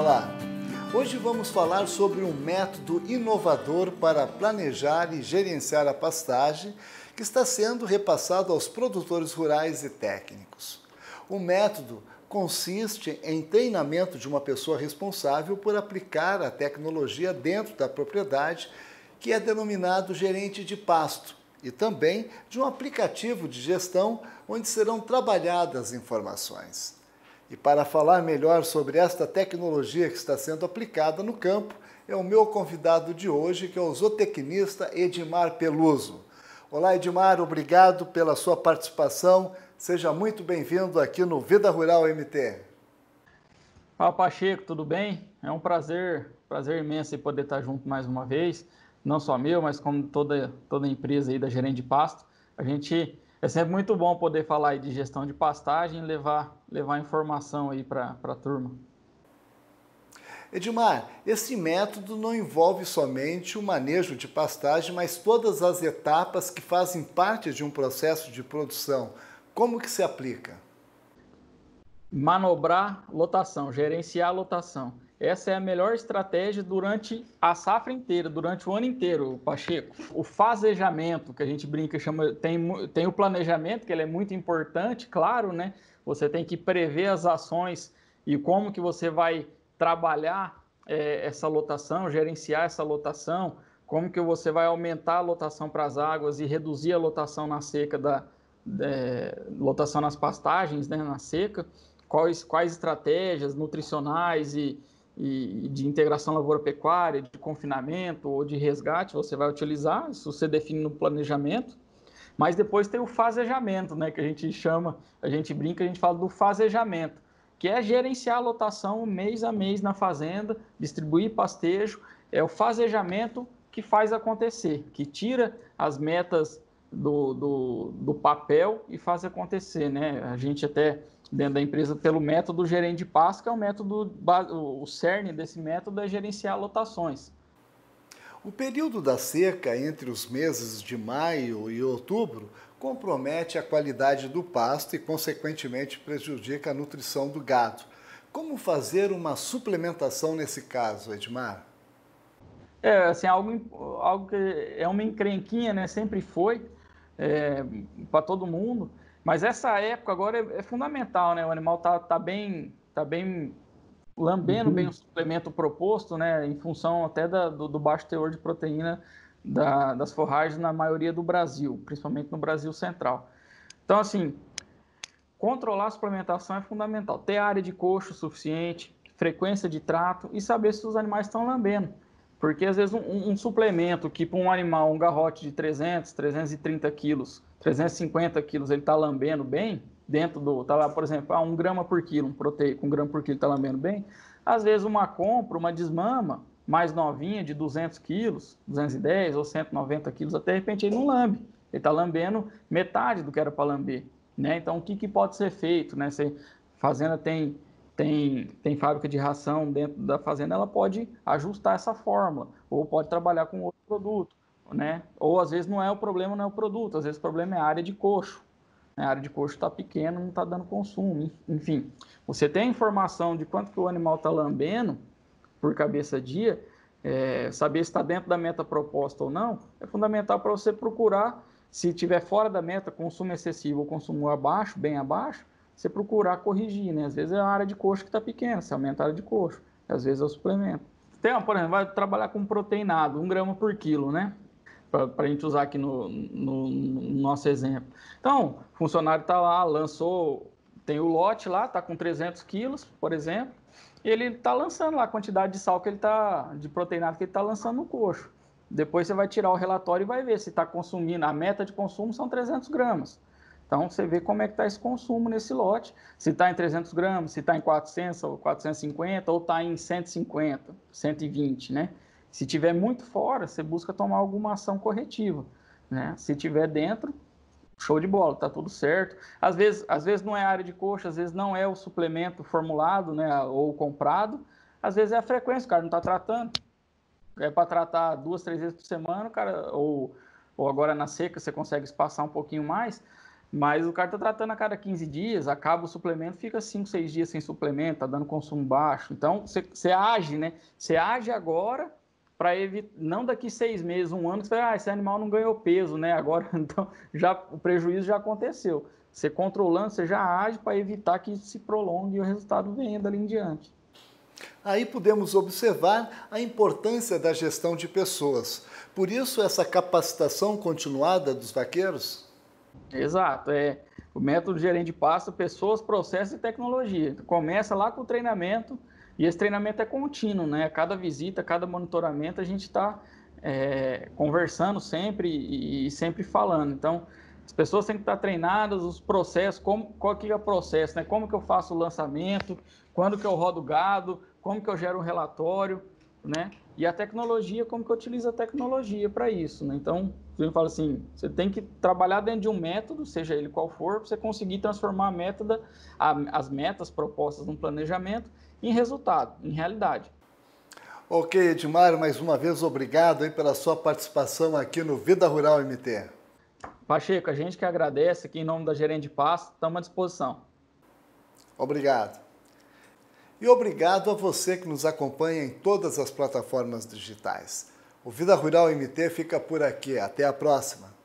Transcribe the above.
Olá! Hoje vamos falar sobre um método inovador para planejar e gerenciar a pastagem que está sendo repassado aos produtores rurais e técnicos. O método consiste em treinamento de uma pessoa responsável por aplicar a tecnologia dentro da propriedade, que é denominado gerente de pasto, e também de um aplicativo de gestão onde serão trabalhadas informações. E para falar melhor sobre esta tecnologia que está sendo aplicada no campo, é o meu convidado de hoje, que é o zootecnista Edmar Peluso. Olá, Edmar, obrigado pela sua participação. Seja muito bem-vindo aqui no Vida Rural MT. Fala, Pacheco, tudo bem? É um prazer, prazer imenso poder estar junto mais uma vez, não só meu, mas como toda, toda a empresa aí da Gerente de Pasto. A gente é sempre muito bom poder falar de gestão de pastagem e levar, levar informação aí para a turma. Edmar, esse método não envolve somente o manejo de pastagem, mas todas as etapas que fazem parte de um processo de produção. Como que se aplica? Manobrar lotação, gerenciar lotação. Essa é a melhor estratégia durante a safra inteira, durante o ano inteiro, Pacheco. O fazejamento, que a gente brinca, chama, tem, tem o planejamento, que ele é muito importante, claro, né? Você tem que prever as ações e como que você vai trabalhar é, essa lotação, gerenciar essa lotação, como que você vai aumentar a lotação para as águas e reduzir a lotação na seca da é, lotação nas pastagens, né, na seca, quais, quais estratégias nutricionais e, e, de integração lavoura-pecuária, de confinamento ou de resgate, você vai utilizar, isso você define no planejamento. Mas depois tem o fasejamento, né, que a gente chama, a gente brinca, a gente fala do fasejamento, que é gerenciar a lotação mês a mês na fazenda, distribuir pastejo, é o fasejamento que faz acontecer, que tira as metas do, do, do papel e faz acontecer, né? A gente até dentro da empresa pelo método gerente de pasta, que é o método, o cerne desse método é gerenciar lotações. O período da seca entre os meses de maio e outubro compromete a qualidade do pasto e, consequentemente, prejudica a nutrição do gado. Como fazer uma suplementação nesse caso, Edmar? É, assim, algo, algo que é uma encrenquinha, né? Sempre foi é, para todo mundo. Mas essa época agora é, é fundamental, né? O animal tá, tá bem tá bem lambendo uhum. bem o suplemento proposto, né? Em função até da, do, do, baixo teor de proteína da, das forragens na maioria do Brasil, principalmente no Brasil central. Então, assim, controlar a suplementação é fundamental. Ter área de coxo suficiente, frequência de trato e saber se os animais estão lambendo. Porque às vezes um, um suplemento que para um animal, um garrote de 300, 330 quilos, 350 quilos, ele está lambendo bem, dentro do, tá lá, por exemplo, ah, um grama por quilo, um proteico, um grama por quilo está lambendo bem. Às vezes uma compra, uma desmama mais novinha de 200 quilos, 210 ou 190 quilos, até de repente ele não lambe. Ele está lambendo metade do que era para lamber. Né? Então, o que, que pode ser feito? Né? Você, fazenda tem tem, tem fábrica de ração dentro da fazenda, ela pode ajustar essa fórmula, ou pode trabalhar com outro produto, né? Ou às vezes não é o problema, não é o produto, às vezes o problema é a área de coxo. Né? A área de coxo está pequena, não está dando consumo. Enfim, você tem informação de quanto que o animal está lambendo por cabeça dia, é, saber se está dentro da meta proposta ou não, é fundamental para você procurar, se tiver fora da meta, consumo excessivo ou consumo abaixo, bem abaixo, você procurar corrigir, né? Às vezes é a área de coxo que está pequena, você aumenta a área de coxo, às vezes é o suplemento. Então, por exemplo, vai trabalhar com proteinado, um grama por quilo, né? Para a gente usar aqui no, no, no nosso exemplo. Então, o funcionário está lá, lançou, tem o lote lá, está com 300 quilos, por exemplo, e ele está lançando lá a quantidade de sal que ele está, de proteinado que ele está lançando no coxo. Depois você vai tirar o relatório e vai ver se está consumindo. A meta de consumo são 300 gramas. Então você vê como é que está esse consumo nesse lote, se está em 300 gramas, se está em 400 ou 450 ou está em 150, 120, né? Se tiver muito fora, você busca tomar alguma ação corretiva, né? Se tiver dentro, show de bola, está tudo certo. Às vezes, às vezes não é área de coxa, às vezes não é o suplemento formulado, né, ou comprado. Às vezes é a frequência, o cara não está tratando. É para tratar duas, três vezes por semana, cara, ou, ou agora na seca você consegue espaçar um pouquinho mais mas o cara está tratando a cada 15 dias, acaba o suplemento, fica 5, 6 dias sem suplemento, está dando consumo baixo. Então, você age, né? Você age agora para evitar, não daqui seis meses, um ano, você fala, ah, esse animal não ganhou peso, né? Agora, então, já, o prejuízo já aconteceu. Você controlando, você já age para evitar que se prolongue e o resultado venha dali em diante. Aí podemos observar a importância da gestão de pessoas. Por isso, essa capacitação continuada dos vaqueiros? Exato. É, o método gerente de passo, pessoas, processos e tecnologia. Então, começa lá com o treinamento, e esse treinamento é contínuo, né? Cada visita, cada monitoramento, a gente está é, conversando sempre e, e, sempre falando. Então, as pessoas têm que estar treinadas, os processos, como, qual que é o processo, né? Como que eu faço o lançamento, quando que eu rodo o gado, como que eu gero um relatório né? E a tecnologia, como que utiliza a tecnologia para isso, né? Então, eu falo assim, você tem que trabalhar dentro de um método, seja ele qual for, para você conseguir transformar a métoda, a, as metas propostas no planejamento em resultado, em realidade. Ok, Edmar, mais uma vez obrigado aí pela sua participação aqui no Vida Rural MT. Pacheco, a gente que agradece aqui em nome da Gerente Paz, estamos à disposição. Obrigado. E obrigado a você que nos acompanha em todas as plataformas digitais. O Vida Rural MT fica por aqui. Até a próxima!